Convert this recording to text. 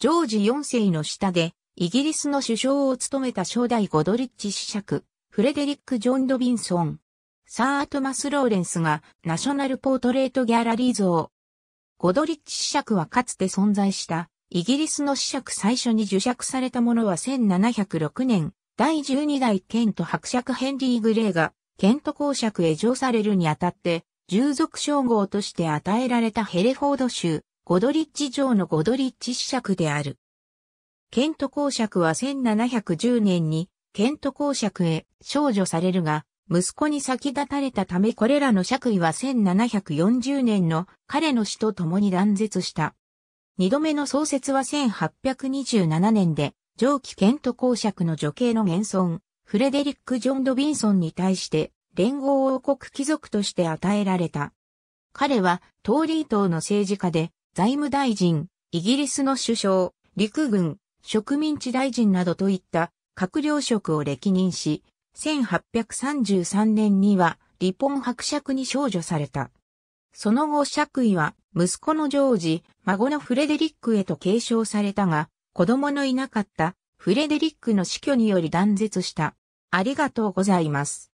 ジョージ4世の下で、イギリスの首相を務めた初代ゴドリッチ子爵、フレデリック・ジョン・ドビンソン、サー・アトマス・ローレンスがナショナル・ポートレート・ギャラリー像。ゴドリッチ子爵はかつて存在した、イギリスの子爵最初に受爵されたものは1706年、第12代ケント伯爵ヘンリー・グレーが、ケント公爵へ上されるにあたって、従属称号として与えられたヘレフォード州、ゴドリッジ城のゴドリッジ子爵である。ケント公爵は1710年にケント公爵へ少女されるが、息子に先立たれたためこれらの爵位は1740年の彼の死と共に断絶した。二度目の創設は1827年で、上記ケント公爵の女系の現存、フレデリック・ジョン・ドビンソンに対して連合王国貴族として与えられた。彼はトーリー党の政治家で、財務大臣、イギリスの首相、陸軍、植民地大臣などといった閣僚職を歴任し、1833年にはポン伯爵に少女された。その後爵位は息子のジョージ、孫のフレデリックへと継承されたが、子供のいなかったフレデリックの死去により断絶した。ありがとうございます。